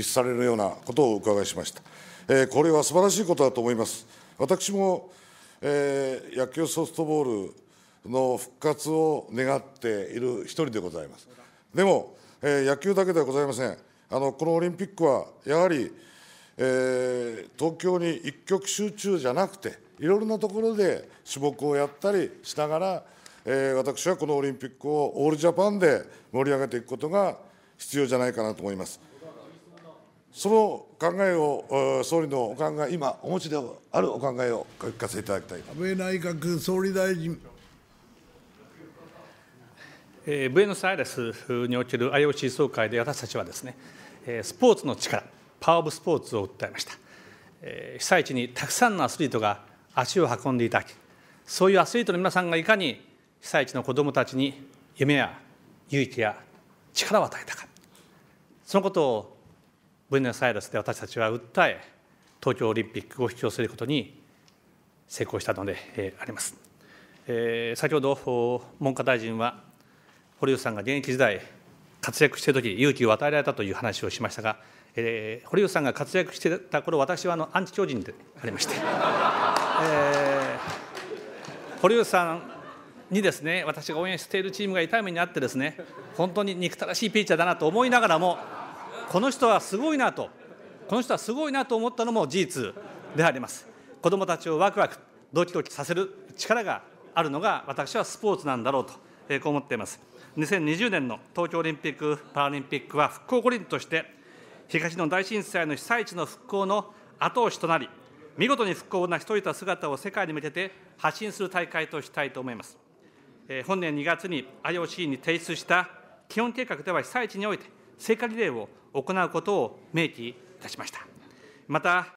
実施されるようなことをお伺いしました。えー、これは素晴らしいことだと思います。私も、えー、野球ソフトボールの復活を願っている一人でございます。でも、えー、野球だけではございません。あのこのオリンピックはやはり、えー、東京に一極集中じゃなくて、いろいろなところで種目をやったりしながら、えー、私はこのオリンピックをオールジャパンで盛り上げていくことが必要じゃないかなと思います。その考えを総理のお考え、今お持ちであるお考えをお聞かせいただきたい安倍内閣総理大臣。えー、ブエノスアイレスにおける IOC 総会で私たちはですね、スポーツの力、パワー・オブ・スポーツを訴えました。被災地にたくさんのアスリートが足を運んでいただき、そういうアスリートの皆さんがいかに被災地の子どもたちに夢や勇気や力を与えたか、そのことをブエネスアイレスで私たちは訴え東京オリンピックを引き寄せることに成功したのであります。え先ほど文科大臣は堀内さんが現役時代活躍している時勇気を与えられたという話をしましたが、えー、堀内さんが活躍してた頃私はあのアンチ巨人でありまして、えー、堀内さんにですね私が応援しているチームが痛い目にあってですね本当に憎たらしいピーチャーだなと思いながらもこの人はすごいなとこの人はすごいなと思ったのも事実であります子どもたちをワクワクドキドキさせる力があるのが私はスポーツなんだろうと、えこう思っています2020年の東京オリンピック・パラリンピックは復興五輪として東の大震災の被災地の復興の後押しとなり見事に復興を成し遂げた姿を世界に向けて発信する大会としたいと思います、え本年2月に IOC に提出した基本計画では被災地において聖火リレーを行うことを明記いたしました。